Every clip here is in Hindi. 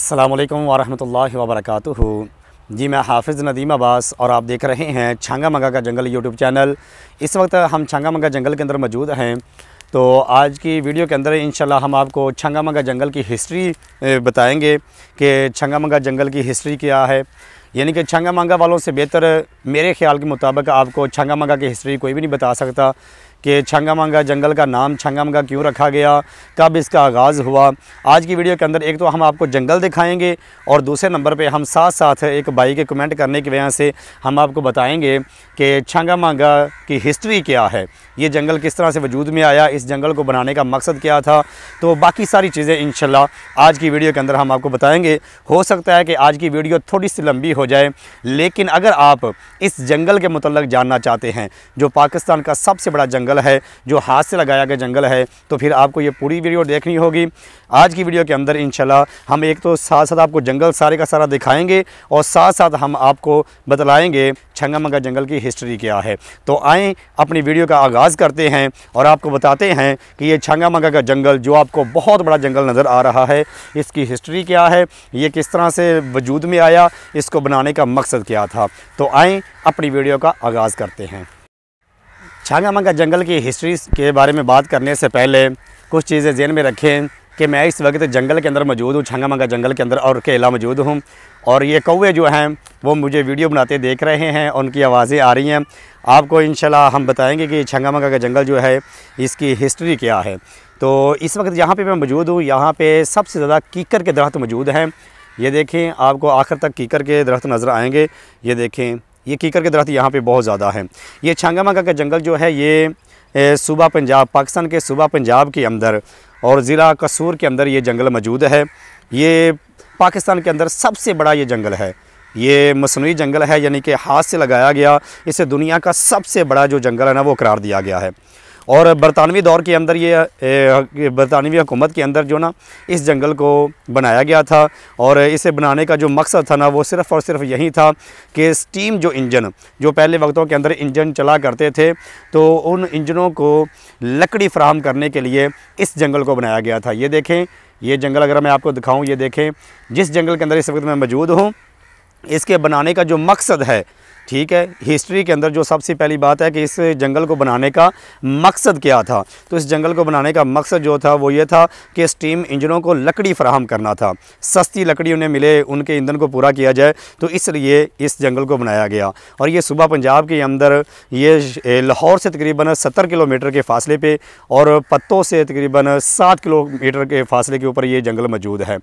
अल्लाम वरहमल वबरक जी मैं हाफिज़ नदीम अब्बास और आप देख रहे हैं छांगा मंगा का जंगल यूट्यूब चैनल इस वक्त हम छांगा मंगा जंगल के अंदर मौजूद हैं तो आज की वीडियो के अंदर इनशाला हम आपको छंगा मंगा जंगल की हिस्ट्री बताएंगे कि छंगा मंगा जंगल की हिस्ट्री क्या है यानी कि छंगा मंगा वालों से बेहतर मेरे ख्याल के मुताबिक आपको छंगा मंगा की हिस्ट्री कोई भी नहीं बता सकता कि छंगामांगा जंगल का नाम मंगा क्यों रखा गया कब इसका आगाज़ हुआ आज की वीडियो के अंदर एक तो हम आपको जंगल दिखाएंगे और दूसरे नंबर पे हम साथ साथ एक भाई के कमेंट करने की वजह से हम आपको बताएंगे कि छंगामांगा की हिस्ट्री क्या है ये जंगल किस तरह से वजूद में आया इस जंगल को बनाने का मकसद क्या था तो बाकी सारी चीज़ें इन आज की वीडियो के अंदर हम आपको बताएँगे हो सकता है कि आज की वीडियो थोड़ी सी लंबी हो जाए लेकिन अगर आप इस जंगल के मतलब जानना चाहते हैं जो पाकिस्तान का सबसे बड़ा जंगल जंगल है जो हाथ से लगाया गया जंगल है तो फिर आपको ये पूरी वीडियो देखनी होगी आज की वीडियो के अंदर इंशाल्लाह हम एक तो साथ साथ आपको जंगल सारे का सारा दिखाएँगे और साथ साथ हम आपको बतलाएँगे छंगामंगा जंगल की हिस्ट्री क्या है तो आएँ अपनी वीडियो का आगाज़ करते हैं और आपको बताते हैं कि ये छंगामंगा का जंगल जो आपको बहुत बड़ा जंगल नज़र आ रहा है इसकी हिस्ट्री क्या है ये किस तरह से वजूद में आया इसको बनाने का मकसद क्या था तो आएँ अपनी वीडियो का आगाज़ करते हैं मंगा जंगल की हिस्ट्री के बारे में बात करने से पहले कुछ चीज़ें जेन में रखें कि मैं इस वक्त जंगल के अंदर मौजूद हूँ मंगा जंगल के अंदर और केला मौजूद हूँ और ये कौवे जो हैं वो मुझे वीडियो बनाते देख रहे हैं उनकी आवाज़ें आ रही हैं आपको इन हम बताएँगे कि मंगा का जंगल जो है इसकी हिस्ट्री क्या है तो इस वक्त यहाँ पे मैं मौजूद हूँ यहाँ पर सबसे ज़्यादा कीकर के दरख्त मौजूद हैं ये देखें आपको आखिर तक कीकर के दरख्त नज़र आएंगे ये देखें ये कीकर के दरख्त यहाँ पे बहुत ज़्यादा है ये छांगा मांगा का जंगल जो है ये सूबा पंजाब पाकिस्तान के सूबा पंजाब के अंदर और ज़िला कसूर के अंदर ये जंगल मौजूद है ये पाकिस्तान के अंदर सबसे बड़ा ये जंगल है ये मसनू जंगल है यानी कि हाथ से लगाया गया इसे दुनिया का सबसे बड़ा जो जंगल है ना वो करार दिया गया है और बरतानवी दौर के अंदर ये बरतानवी हुकूमत के अंदर जो ना इस जंगल को बनाया गया था और इसे बनाने का जो मकसद था ना वो सिर्फ़ और सिर्फ यही था कि स्टीम जो इंजन जो पहले वक्तों के अंदर इंजन चला करते थे तो उन इंजनों को लकड़ी फ्राहम करने के लिए इस जंगल को बनाया गया था ये देखें ये जंगल अगर मैं आपको दिखाऊँ ये देखें जिस जंगल के अंदर इस वक्त मैं मौजूद हूँ इसके बनाने का जो मकसद है ठीक है हिस्ट्री के अंदर जो सबसे पहली बात है कि इस जंगल को बनाने का मकसद क्या था तो इस जंगल को बनाने का मकसद जो था वो ये था कि स्टीम इंजनों को लकड़ी फ़राहम करना था सस्ती लकड़ी उन्हें मिले उनके ईंधन को पूरा किया जाए तो इसलिए इस जंगल को बनाया गया और ये सुबह पंजाब के अंदर ये लाहौर से तकरीबन सत्तर किलोमीटर के फासले पर और पत्तों से तकरीबन सात किलोमीटर के फासले के ऊपर ये जंगल मौजूद है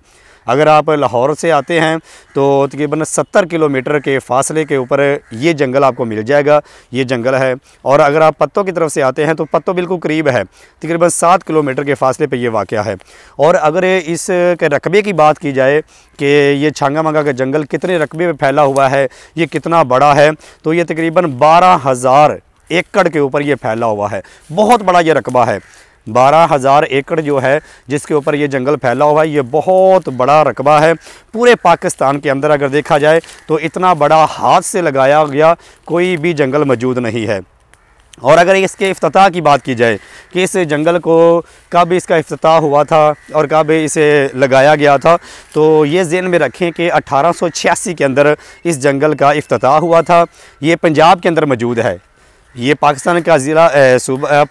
अगर आप लाहौर से आते हैं तो तकरीबन सत्तर किलोमीटर के फासले के ऊपर ये जंगल आपको मिल जाएगा ये जंगल है और अगर आप पत्तों की तरफ से आते हैं तो पत्तों बिल्कुल करीब है तकरीबन सात किलोमीटर के फासले पर यह वाक़ है और अगर इस के रकबे की बात की जाए कि ये छांगा मंगा का जंगल कितने रकबे में फैला हुआ है ये कितना बड़ा है तो ये तकरीबन बारह हज़ार एकड़ के ऊपर ये फैला हुआ है बहुत बड़ा ये रकबा है बारह हज़ार एकड़ जो है जिसके ऊपर ये जंगल फैला हुआ है ये बहुत बड़ा रकबा है पूरे पाकिस्तान के अंदर अगर देखा जाए तो इतना बड़ा हाथ से लगाया गया कोई भी जंगल मौजूद नहीं है और अगर इसके अफ्ताह की बात की जाए कि इस जंगल को कब इसका अफ्ताह हुआ था और कब इसे लगाया गया था तो ये जेन में रखें कि 1886 के अंदर इस जंगल का अफ्ताह हुआ था ये पंजाब के अंदर मौजूद है ये पाकिस्तान का ज़िला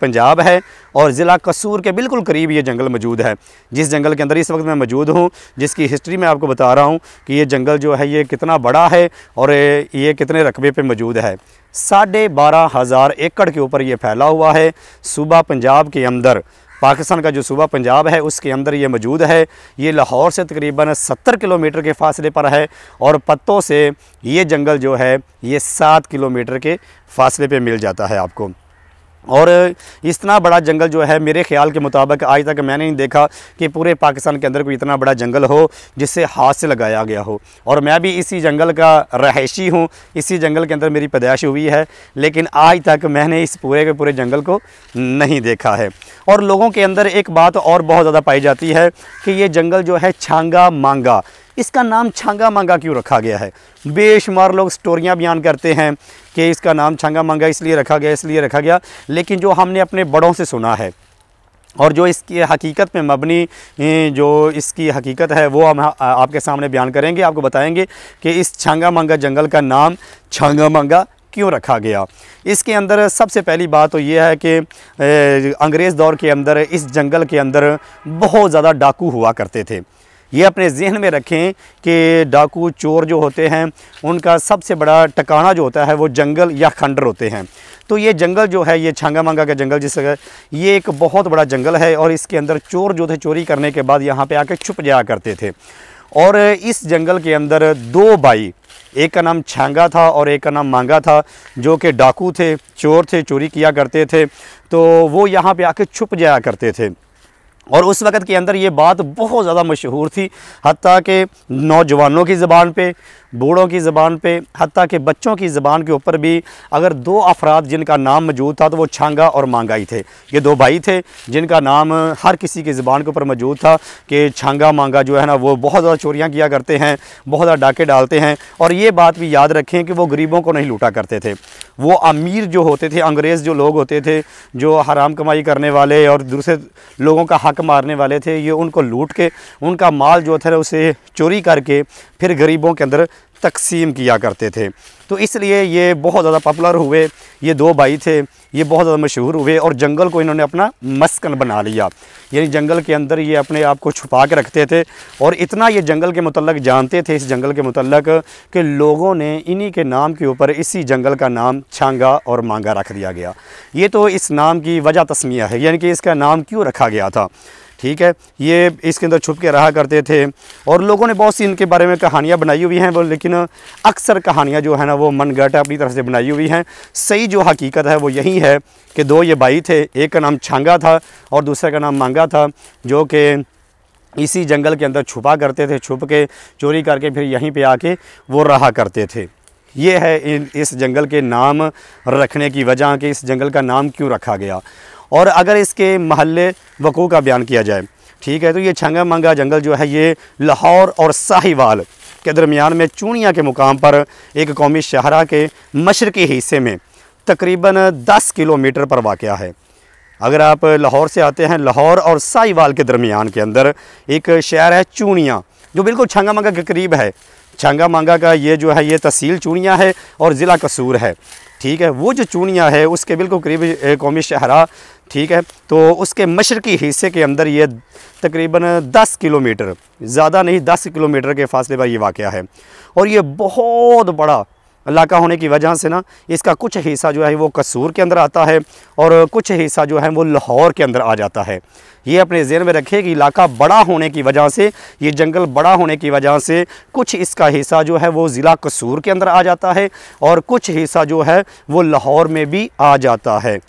पंजाब है और ज़िला कसूर के बिल्कुल करीब ये जंगल मौजूद है जिस जंगल के अंदर इस वक्त मैं मौजूद हूँ जिसकी हिस्ट्री मैं आपको बता रहा हूँ कि ये जंगल जो है ये कितना बड़ा है और ये कितने रकबे पे मौजूद है साढ़े बारह हज़ार एकड़ के ऊपर ये फैला हुआ है सूबा पंजाब के अंदर पाकिस्तान का जो सूबा पंजाब है उसके अंदर ये मौजूद है ये लाहौर से तकरीबन 70 किलोमीटर के फासले पर है और पत्तों से ये जंगल जो है ये सात किलोमीटर के फासले पे मिल जाता है आपको और इतना बड़ा जंगल जो है मेरे ख्याल के मुताबिक आज तक मैंने नहीं देखा कि पूरे पाकिस्तान के अंदर कोई इतना बड़ा जंगल हो जिससे हाथ से लगाया गया हो और मैं भी इसी जंगल का रहायशी हूँ इसी जंगल के अंदर मेरी पैदाइश हुई है लेकिन आज तक मैंने इस पूरे के पूरे जंगल को नहीं देखा है और लोगों के अंदर एक बात और बहुत ज़्यादा पाई जाती है कि ये जंगल जो है छांगा मांगा इसका नाम छांगा मांगा क्यों रखा गया है बेशुमार लोग स्टोरियाँ बयान करते हैं कि इसका नाम छांगा मांगा इसलिए रखा गया इसलिए रखा गया लेकिन जो हमने अपने बड़ों से सुना है और जो इसकी हकीकत में मबनी जो इसकी हकीकत है वो हम आपके सामने बयान करेंगे आपको बताएंगे कि इस छांगा मांगा जंगल का नाम छांगा मांगा क्यों रखा गया इसके अंदर सबसे पहली बात तो ये है कि अंग्रेज़ दौर के अंदर इस जंगल के अंदर बहुत ज़्यादा डाकू हुआ करते थे ये अपने जहन में रखें कि डाकू चोर जो होते हैं उनका सबसे बड़ा टकाना जो होता है वो जंगल या खंडर होते हैं तो ये जंगल जो है ये छांगा मांगा का जंगल जिस ये एक बहुत बड़ा जंगल है और इसके अंदर चोर जो थे चोरी करने के बाद यहाँ पे आके छुप जाया करते थे और इस जंगल के अंदर दो बाई एक का नाम छांगा था और एक का नाम मांगा था जो कि डाकू थे चोर थे चोरी किया करते थे तो वो यहाँ पे आके छुप जाया करते थे और उस वक़्त के अंदर ये बात बहुत ज़्यादा मशहूर थी हती कि नौजवानों की ज़बान पे बूढ़ों की ज़बान पे हती कि बच्चों की ज़बान के ऊपर भी अगर दो अफराद जिनका नाम मौजूद था तो वो छांगा और मांगाई थे ये दो भाई थे जिनका नाम हर किसी की ज़बान के ऊपर मौजूद था कि छांगा मांगा जो है ना वो बहुत ज़्यादा चोरियाँ किया करते हैं बहुत ज़्यादा डाके डालते हैं और ये बात भी याद रखें कि वो गरीबों को नहीं लूटा करते थे वो अमीर जो होते थे अंग्रेज़ जो लोग होते थे जो हराम कमाई करने वाले और दूसरे लोगों का हक मारने वाले थे ये उनको लूट के उनका माल जो था उसे चोरी करके फिर गरीबों के अंदर तकसीम किया करते थे तो इसलिए ये बहुत ज़्यादा पॉपुलर हुए ये दो भाई थे ये बहुत ज़्यादा मशहूर हुए और जंगल को इन्होंने अपना मस्कन बना लिया यानी जंगल के अंदर ये अपने आप को छुपा के रखते थे और इतना ये जंगल के मतलब जानते थे इस जंगल के मतलब कि लोगों ने इन्हीं के नाम के ऊपर इसी जंगल का नाम छांगा और मांगा रख दिया गया ये तो इस नाम की वजह तस्मिया है यानी कि इसका नाम क्यों रखा गया था ठीक है ये इसके अंदर छुप के रहा करते थे और लोगों ने बहुत सी इनके बारे में कहानियाँ बनाई हुई हैं वो लेकिन अक्सर कहानियाँ जो है ना वो मनगढ़ अपनी तरफ से बनाई हुई हैं सही जो हकीकत है वो यही है कि दो ये भाई थे एक का नाम छांगा था और दूसरे का नाम मांगा था जो कि इसी जंगल के अंदर छुपा करते थे छुप के चोरी करके फिर यहीं पर आके वो रहा करते थे ये है इस जंगल के नाम रखने की वजह कि इस जंगल का नाम क्यों रखा गया और अगर इसके महल वकू का बयान किया जाए ठीक है तो ये छंगा मंगा जंगल जो है ये लाहौर और साहिवाल के दरमियान में चूनिया के मुकाम पर एक कौमी शहरा के मशरकी हिस्से में तकरीबन 10 किलोमीटर पर वाक़ है अगर आप लाहौर से आते हैं लाहौर और साहिवाल के दरमियान के अंदर एक शहर है चूनिया जो बिल्कुल छंगा मंगा के करीब है छंगा मंगा का ये जो है ये तहसील चूनिया है और ज़िला कसूर है ठीक है वो जो चूनिया है उसके बिल्कुल करीब कौमी शहरा ठीक है तो उसके मशरकी हिस्से के अंदर ये तकरीबन 10 किलोमीटर ज़्यादा नहीं 10 किलोमीटर के फासले पर ये वाक़ है और ये बहुत बड़ा अल्लाह का होने की वजह से ना इसका कुछ हिस्सा जो है वो कसूर के अंदर आता है और कुछ हिस्सा जो है वो लाहौर के अंदर आ जाता है ये अपने जेन में रखे कि इलाका बड़ा होने की वजह से ये जंगल बड़ा होने की वजह से कुछ इसका हिस्सा जो है वो ज़िला कसूर के अंदर आ जाता है और कुछ हिस्सा जो है वो लाहौर में भी आ जाता है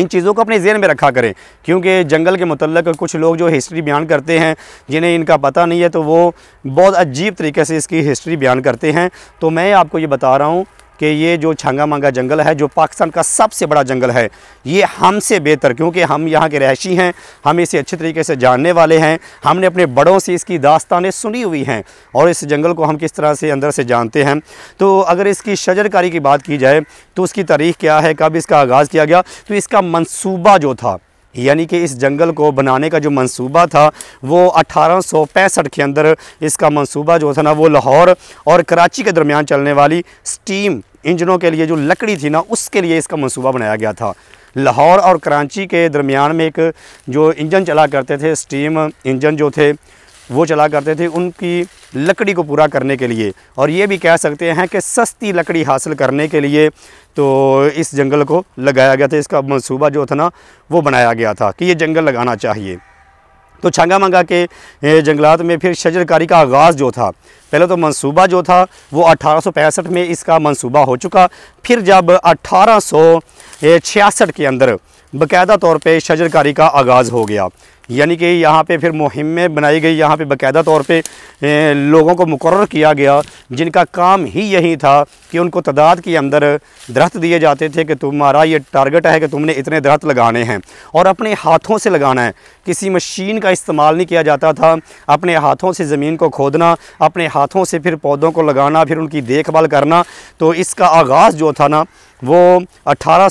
इन चीज़ों को अपने जेहन में रखा करें क्योंकि जंगल के मतलब कुछ लोग जो हिस्ट्री बयान करते हैं जिन्हें इनका पता नहीं है तो वो बहुत अजीब तरीके से इसकी हिस्ट्री बयान करते हैं तो मैं आपको ये बता रहा हूँ कि ये जो छांगा मांगा जंगल है जो पाकिस्तान का सबसे बड़ा जंगल है ये हमसे बेहतर क्योंकि हम यहाँ के रहशी हैं हम इसे अच्छे तरीके से जानने वाले हैं हमने अपने बड़ों से इसकी दास्तानें सुनी हुई हैं और इस जंगल को हम किस तरह से अंदर से जानते हैं तो अगर इसकी शजरकारी की बात की जाए तो उसकी तारीख क्या है कब इसका आगाज़ किया गया तो इसका मनसूबा जो था यानी कि इस जंगल को बनाने का जो मंसूबा था वो अठारह के अंदर इसका मंसूबा जो था ना वो लाहौर और कराची के दरमियान चलने वाली स्टीम इंजनों के लिए जो लकड़ी थी ना उसके लिए इसका मंसूबा बनाया गया था लाहौर और कराची के दरमियान में एक जो इंजन चला करते थे स्टीम इंजन जो थे वो चला करते थे उनकी लकड़ी को पूरा करने के लिए और ये भी कह सकते हैं कि सस्ती लकड़ी हासिल करने के लिए तो इस जंगल को लगाया गया था इसका मनसूबा जो था ना वो बनाया गया था कि ये जंगल लगाना चाहिए तो छांगा मंगा के जंगलात में फिर शजरकारी का आगाज़ जो था पहले तो मंसूबा जो था वो अठारह में इसका मंसूबा हो चुका फिर जब अठारह के अंदर बकायदा तौर पे शजरकारी का आगाज़ हो गया यानी कि यहाँ पे फिर मुहिमें बनाई गई यहाँ पे बाकायदा तौर पे लोगों को मुकर किया गया जिनका काम ही यही था कि उनको तादाद के अंदर दरख्त दिए जाते थे कि तुम्हारा ये टारगेट है कि तुमने इतने दरख्त लगाने हैं और अपने हाथों से लगाना है किसी मशीन का इस्तेमाल नहीं किया जाता था अपने हाथों से ज़मीन को खोदना अपने हाथों से फिर पौधों को लगाना फिर उनकी देखभाल करना तो इसका आगाज़ जो था ना वो अठारह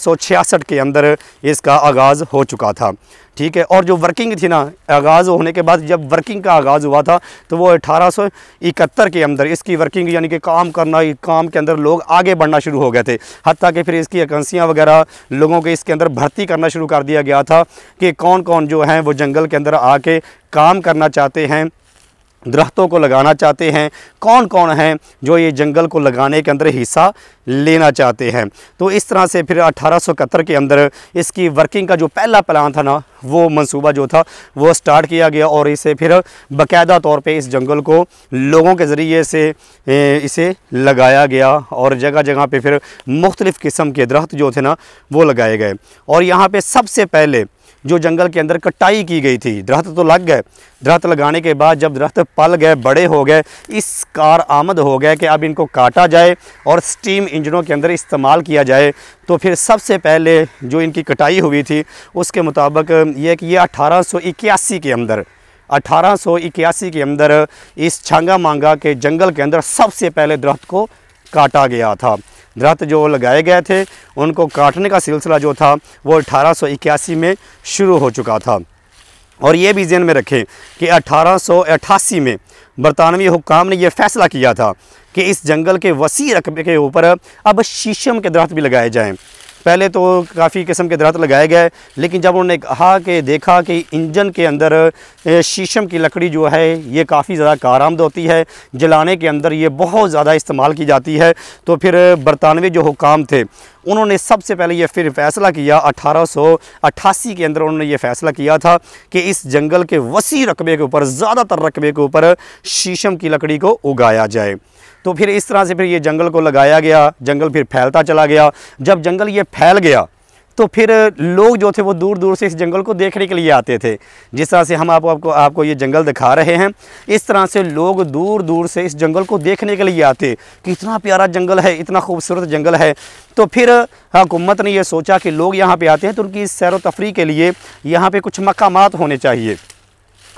के अंदर इसका आगाज़ हो चुका था ठीक है और जो वर्किंग थी ना आगाज़ होने के बाद जब वर्किंग का आगाज़ हुआ था तो वो अठारह के अंदर इसकी वर्किंग यानी कि काम करना काम के अंदर लोग आगे बढ़ना शुरू हो गए थे हती कि फिर इसकी एकंसियाँ वगैरह लोगों के इसके अंदर भर्ती करना शुरू कर दिया गया था कि कौन कौन जो हैं वो जंगल के अंदर आके काम करना चाहते हैं दरख्तों को लगाना चाहते हैं कौन कौन हैं जो ये जंगल को लगाने के अंदर हिस्सा लेना चाहते हैं तो इस तरह से फिर अठारह के अंदर इसकी वर्किंग का जो पहला प्लान था ना वो मंसूबा जो था वो स्टार्ट किया गया और इसे फिर बाकायदा तौर पे इस जंगल को लोगों के ज़रिए से इसे लगाया गया और जगह जगह पे फिर मुख्तलिफ़ किस्म के दरख्त जो थे ना वो लगाए गए और यहाँ पर सबसे पहले जो जंगल के अंदर कटाई की गई थी दरख्त तो लग गए दरख्त लगाने के बाद जब दरख्त पल गए बड़े हो गए इस कार आमद हो गए कि अब इनको काटा जाए और स्टीम इंजनों के अंदर इस्तेमाल किया जाए तो फिर सबसे पहले जो इनकी कटाई हुई थी उसके मुताबिक ये कि ये अठारह के अंदर इक्यासी के अंदर इस छांगा मांगा के जंगल के अंदर सबसे पहले दरख्त को काटा गया था दरख्त जो लगाए गए थे उनको काटने का सिलसिला जो था वो अठारह में शुरू हो चुका था और ये भी जहन में रखें कि अठारह में बरतानवी हुकाम ने यह फैसला किया था कि इस जंगल के वसी रकबे के ऊपर अब शीशम के दरख्त भी लगाए जाएँ पहले तो काफ़ी किस्म के दरख्त लगाए गए लेकिन जब उन्होंने कहा कि देखा कि इंजन के अंदर शीशम की लकड़ी जो है ये काफ़ी ज़्यादा कारामद होती है जलाने के अंदर ये बहुत ज़्यादा इस्तेमाल की जाती है तो फिर बरतानवी जो हुकाम थे उन्होंने सबसे पहले ये फिर फैसला किया 1888 के अंदर उन्होंने ये फैसला किया था कि इस जंगल के वसी रकबे के ऊपर ज़्यादातर रकबे के ऊपर शीशम की लकड़ी को उगाया जाए तो फिर इस तरह से फिर ये जंगल को लगाया गया जंगल फिर फैलता चला गया जब जंगल ये फैल गया तो फिर लोग जो थे वो दूर दूर से इस जंगल को देखने के लिए आते थे जिस तरह से हम आपको आपको आपको ये जंगल दिखा रहे हैं इस तरह से लोग दूर दूर से इस जंगल को देखने के लिए आते कि इतना प्यारा जंगल है इतना खूबसूरत जंगल है तो फिर हुकूमत ने यह सोचा कि लोग यहाँ पर आते हैं तो उनकी सैर तफरी के लिए यहाँ पर कुछ मकाम होने चाहिए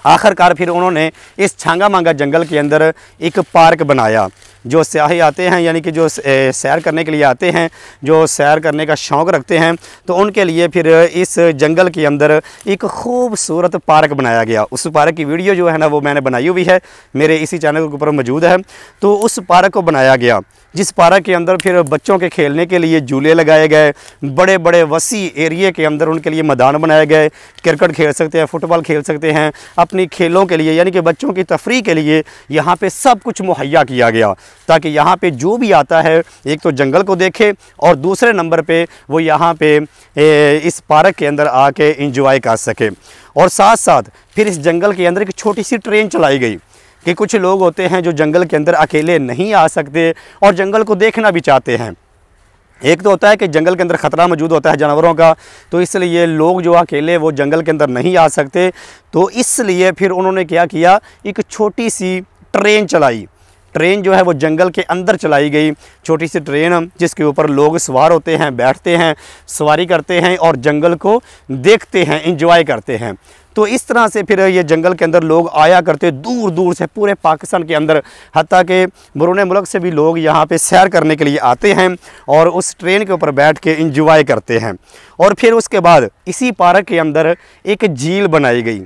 आखिरकार फिर उन्होंने इस छांगा मांगा जंगल के अंदर एक पार्क बनाया जो स्याही आते हैं यानी कि जो सैर करने के लिए आते हैं जो सैर करने का शौक़ रखते हैं तो उनके लिए फिर इस जंगल के अंदर एक खूबसूरत पार्क बनाया गया उस पार्क की वीडियो जो है ना वो मैंने बनाई हुई है मेरे इसी चैनल के ऊपर मौजूद है तो उस पार्क को बनाया गया जिस पारक के अंदर फिर बच्चों के खेलने के लिए झूले लगाए गए बड़े बड़े वसी एरिए के अंदर उनके लिए मैदान बनाए गए क्रिकेट खेल सकते हैं फुटबॉल खेल सकते हैं अपनी खेलों के लिए यानी कि बच्चों की तफरी के लिए यहाँ पे सब कुछ मुहैया किया गया ताकि यहाँ पे जो भी आता है एक तो जंगल को देखे और दूसरे नंबर पर वो यहाँ पे इस पार्क के अंदर आके इंजॉय कर सके और साथ साथ फिर इस जंगल के अंदर एक छोटी सी ट्रेन चलाई गई कि कुछ लोग होते हैं जो जंगल के अंदर अकेले नहीं आ सकते और जंगल को देखना भी चाहते हैं एक तो होता है कि जंगल के अंदर ख़तरा मौजूद होता है जानवरों का तो इसलिए लोग जो अकेले वो जंगल के अंदर नहीं आ सकते तो इसलिए फिर उन्होंने क्या किया एक छोटी सी ट्रेन चलाई ट्रेन जो है वो जंगल के अंदर चलाई गई छोटी सी ट्रेन जिसके ऊपर लोग सवार होते हैं बैठते हैं सवारी करते हैं और जंगल को देखते हैं इंजॉय करते हैं तो इस तरह से फिर ये जंगल के अंदर लोग आया करते दूर दूर से पूरे पाकिस्तान के अंदर हती के बुरुने मुल्क से भी लोग यहाँ पर सैर करने के लिए आते हैं और उस ट्रेन के ऊपर बैठ के इंजॉय करते हैं और फिर उसके बाद इसी पार्क के अंदर एक झील बनाई गई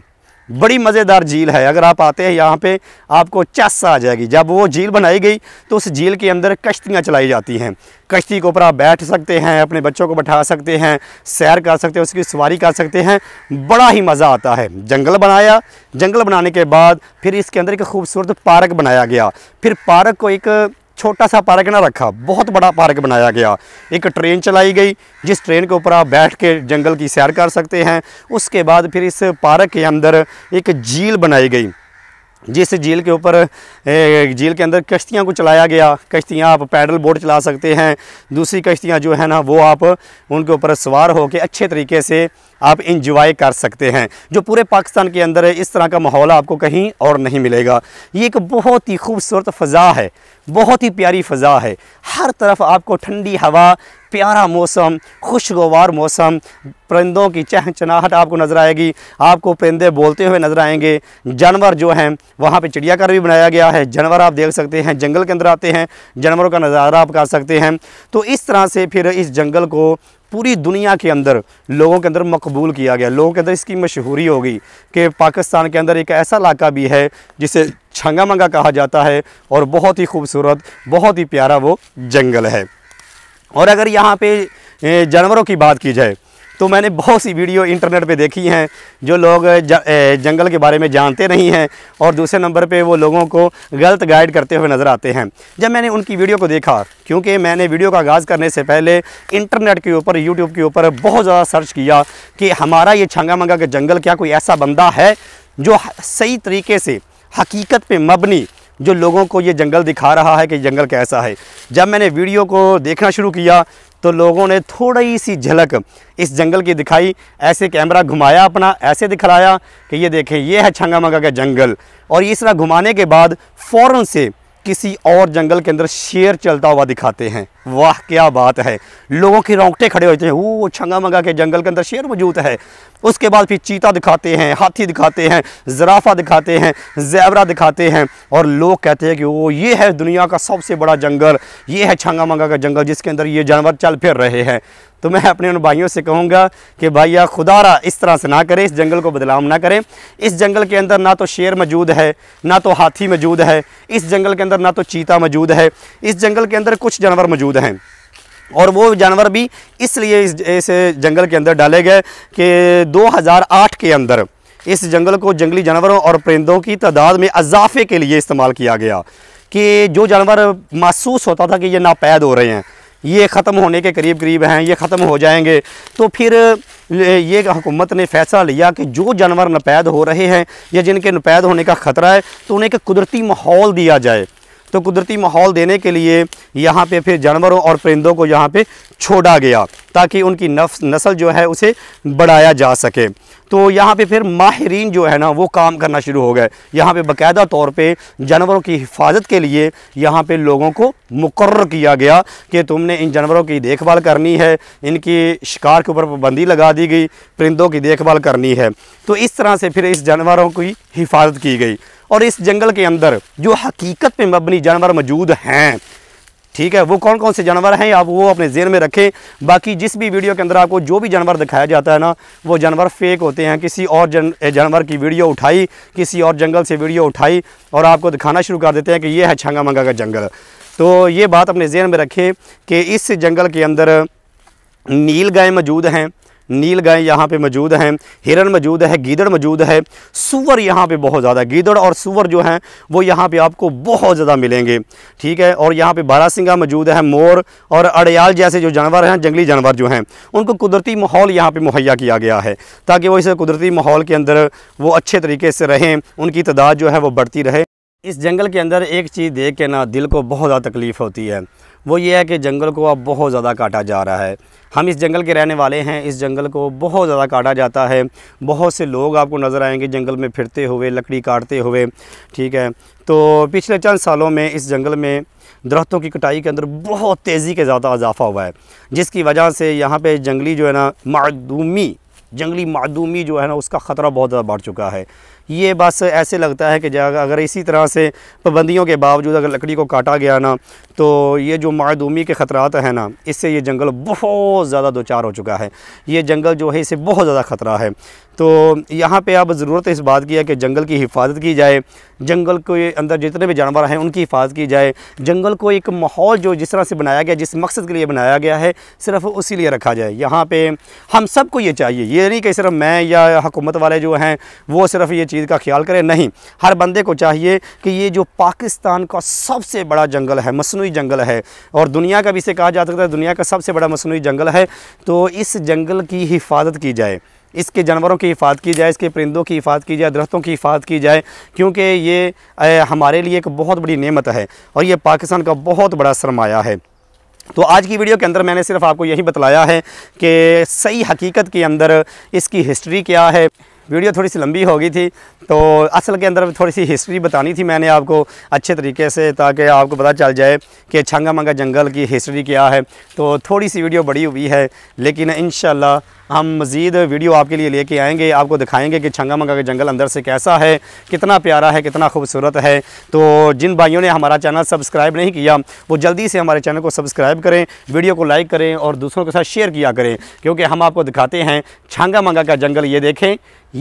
बड़ी मज़ेदार झील है अगर आप आते हैं यहाँ पे आपको चस आ जाएगी जब वो झील बनाई गई तो उस झील के अंदर कश्तियाँ चलाई जाती हैं कश्ती के ऊपर आप बैठ सकते हैं अपने बच्चों को बैठा सकते हैं सैर कर सकते हैं उसकी सवारी कर सकते हैं बड़ा ही मज़ा आता है जंगल बनाया जंगल बनाने के बाद फिर इसके अंदर एक खूबसूरत पार्क बनाया गया फिर पार्क को एक छोटा सा पार्क ना रखा बहुत बड़ा पार्क बनाया गया एक ट्रेन चलाई गई जिस ट्रेन के ऊपर आप बैठ के जंगल की सैर कर सकते हैं उसके बाद फिर इस पार्क के अंदर एक झील बनाई गई जिस झील के ऊपर झील के अंदर कश्तियाँ को चलाया गया कश्तियाँ आप पैडल बोट चला सकते हैं दूसरी कश्तियाँ जो है ना वो आप उनके ऊपर सवार होकर अच्छे तरीके से आप इंजॉय कर सकते हैं जो पूरे पाकिस्तान के अंदर है इस तरह का माहौल आपको कहीं और नहीं मिलेगा ये एक बहुत ही खूबसूरत फ़ज़ा है बहुत ही प्यारी फ़ज़ा है हर तरफ आपको ठंडी हवा प्यारा मौसम खुशगवार मौसम परिंदों की चहचनाहट आपको नज़र आएगी आपको परिंदे बोलते हुए नज़र आएंगे जानवर जो हैं वहाँ पे चिड़ियाघर भी बनाया गया है जानवर आप देख सकते हैं जंगल के अंदर आते हैं जानवरों का नज़ारा आप कर सकते हैं तो इस तरह से फिर इस जंगल को पूरी दुनिया के अंदर लोगों के अंदर मकबूल किया गया लोगों के अंदर इसकी मशहूरी हो गई कि पाकिस्तान के अंदर एक ऐसा इलाका भी है जिसे छंगा मंगा कहा जाता है और बहुत ही खूबसूरत बहुत ही प्यारा वो जंगल है और अगर यहाँ पे जानवरों की बात की जाए तो मैंने बहुत सी वीडियो इंटरनेट पे देखी हैं जो लोग जंगल के बारे में जानते नहीं हैं और दूसरे नंबर पे वो लोगों को गलत गाइड करते हुए नज़र आते हैं जब मैंने उनकी वीडियो को देखा क्योंकि मैंने वीडियो का आगाज़ करने से पहले इंटरनेट के ऊपर यूट्यूब के ऊपर बहुत ज़्यादा सर्च किया कि हमारा ये छंगा मंगा का जंगल क्या कोई ऐसा बंदा है जो सही तरीके से हकीकत पर मबनी जो लोगों को ये जंगल दिखा रहा है कि जंगल कैसा है जब मैंने वीडियो को देखना शुरू किया तो लोगों ने थोड़ी सी झलक इस जंगल की दिखाई ऐसे कैमरा घुमाया अपना ऐसे दिखलाया कि ये देखें ये है छंगा मंगा का जंगल और इस तरह घुमाने के बाद फ़ौर से किसी और जंगल के अंदर शेर चलता हुआ दिखाते हैं वाह क्या बात है लोगों के रोंगटे खड़े होते हैं वो छंगा मंगा के जंगल के अंदर शेर मौजूद है उसके बाद फिर चीता दिखाते हैं हाथी दिखाते हैं ज़राफ़ा दिखाते हैं जैबरा दिखाते हैं और लोग कहते हैं कि वो ये है दुनिया का सबसे बड़ा जंगल ये है छंगा मंगा का जंगल जिसके अंदर ये जानवर चल फिर रहे हैं तो मैं अपने उन भाइयों से कहूँगा कि भैया खुदारा इस तरह से ना करें इस जंगल को बदलाव ना करें इस जंगल के अंदर ना तो शेर मौजूद है ना तो हाथी मौजूद है इस जंगल के अंदर ना तो चीता मौजूद है इस जंगल के अंदर कुछ जानवर मौजूद हैं और वो जानवर भी इसलिए इस, इस जंगल के अंदर डाले गए कि 2008 के अंदर इस जंगल को जंगली जानवरों और परिंदों की तादाद में इजाफे के लिए इस्तेमाल किया गया कि जो जानवर महसूस होता था कि ये नापैद हो रहे हैं ये ख़त्म होने के करीब करीब हैं ये ख़त्म हो जाएंगे तो फिर ये हुकूमत ने फैसला लिया कि जो जानवर नपैद हो रहे हैं या जिनके नपैद होने का ख़तरा है तो उन्हें एक कुदरती माहौल दिया जाए तो कुदरती माहौल देने के लिए यहाँ पे फिर जानवरों और परिंदों को यहाँ पे छोड़ा गया ताकि उनकी नफ नस्ल जो है उसे बढ़ाया जा सके तो यहाँ पे फिर माहरीन जो है ना वो काम करना शुरू हो गए यहाँ पे बकायदा तौर पे जानवरों की हिफाजत के लिए यहाँ पे लोगों को मुकर किया गया कि तुमने इन जानवरों की देखभाल करनी है इनकी शिकार के ऊपर पाबंदी लगा दी गई परिंदों की देखभाल करनी है तो इस तरह से फिर इस जानवरों की हिफाजत की गई और इस जंगल के अंदर जो हकीकत पर मबनी जानवर मौजूद हैं ठीक है वो कौन कौन से जानवर हैं आप वो अपने जेन में रखें बाकी जिस भी वीडियो के अंदर आपको जो भी जानवर दिखाया जाता है ना वो जानवर फेक होते हैं किसी और जानवर की वीडियो उठाई किसी और जंगल से वीडियो उठाई और आपको दिखाना शुरू कर देते हैं कि ये है छंगा मंगा का जंगल तो ये बात अपने जेन में रखें कि इस जंगल के अंदर नील गाय मौजूद हैं नील गाय यहाँ पे मौजूद हैं हिरन मौजूद है गीदड़ मौजूद है सुअर यहाँ पे बहुत ज़्यादा गीदड़ और सुअर जो हैं वो यहाँ पे आपको बहुत ज़्यादा मिलेंगे ठीक है और यहाँ पे बारासिंगा मौजूद है मोर और अड़याल जैसे जो जानवर हैं जंगली जानवर जो हैं उनको कुदरती माहौल यहाँ पर मुहैया किया गया है ताकि वो इस कुदरती माहौल के अंदर वो अच्छे तरीके से रहें उनकी तादाद जो है वो बढ़ती रहे इस जंगल के अंदर एक चीज़ देख के ना दिल को बहुत ज़्यादा तकलीफ़ होती है वो ये है कि जंगल को अब बहुत ज़्यादा काटा जा रहा है हम इस जंगल के रहने वाले हैं इस जंगल को बहुत ज़्यादा काटा जाता है बहुत से लोग आपको नज़र आएंगे जंगल में फिरते हुए लकड़ी काटते हुए ठीक है तो पिछले चंद सालों में इस जंगल में दरख्तों की कटाई के अंदर बहुत तेज़ी के ज़्यादा इजाफ़ा हुआ है जिसकी वजह से यहाँ पर जंगली जो है ना मदूमी जंगली मदूमी जो है ना उसका ख़तरा बहुत ज़्यादा बढ़ चुका है ये बस ऐसे लगता है कि अगर इसी तरह से पाबंदियों के बावजूद अगर लकड़ी को काटा गया ना तो ये जो मायदूमी के ख़तरात हैं ना इससे ये जंगल बहुत ज़्यादा दो चार हो चुका है ये जंगल जो है इसे बहुत ज़्यादा ख़तरा है तो यहाँ पे अब ज़रूरत इस बात की है कि जंगल की हिफाजत की जाए जंगल के अंदर जितने भी जानवर हैं उनकी हिफाजत की जाए जंगल को एक माहौल जो जिस तरह से बनाया गया जिस मकसद के लिए बनाया गया है सिर्फ उसी लिए रखा जाए यहाँ पर हम सबको ये चाहिए ये नहीं कि सिर्फ मैं या हुकूमत वाले जो हैं वो सिर्फ ये चीज़ का ख्याल करें नहीं हर बंदे को चाहिए कि ये जो पाकिस्तान का सबसे बड़ा जंगल है मसनू जंगल है और दुनिया का भी इसे कहा जा सकता है दुनिया का सबसे बड़ा मसनू जंगल है तो इस जंगल की हिफाजत की जाए इसके जानवरों की हिफात की जाए इसके परिंदों की हिफात की जाए दरख्तों की हिफाजत की जाए क्योंकि ये हमारे लिए एक बहुत बड़ी नेमत है और ये पाकिस्तान का बहुत बड़ा सरमाया है तो आज की वीडियो के अंदर मैंने सिर्फ आपको यही बतलाया है कि सही हकीकत के अंदर इसकी हिस्ट्री क्या है वीडियो थोड़ी सी लंबी हो गई थी तो असल के अंदर थोड़ी सी हिस्ट्री बतानी थी मैंने आपको अच्छे तरीके से ताकि आपको पता चल जाए कि छंगा मंगा जंगल की हिस्ट्री क्या है तो थोड़ी सी वीडियो बड़ी हुई है लेकिन इन हम मज़ीद वीडियो आपके लिए लेके आएंगे आपको दिखाएंगे कि छंगा मंगा का जंगल अंदर से कैसा है कितना प्यारा है कितना खूबसूरत है तो जिन भाइयों ने हमारा चैनल सब्सक्राइब नहीं किया वो जल्दी से हमारे चैनल को सब्सक्राइब करें वीडियो को लाइक करें और दूसरों के साथ शेयर किया करें क्योंकि हम आपको दिखाते हैं छांगा मंगा का जंगल ये देखें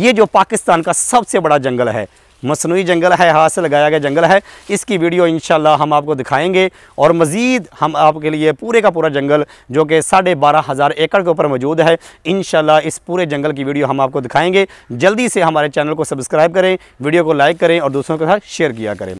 ये जो पाकिस्तान का सबसे बड़ा जंगल है मसनू जंगल है हाथ से लगाया गया जंगल है इसकी वीडियो इन हम आपको दिखाएंगे और मज़ीद हम आपके लिए पूरे का पूरा जंगल जो कि साढ़े बारह हज़ार एकड़ के ऊपर मौजूद है इन इस पूरे जंगल की वीडियो हम आपको दिखाएंगे जल्दी से हमारे चैनल को सब्सक्राइब करें वीडियो को लाइक करें और दूसरों के साथ शेयर किया करें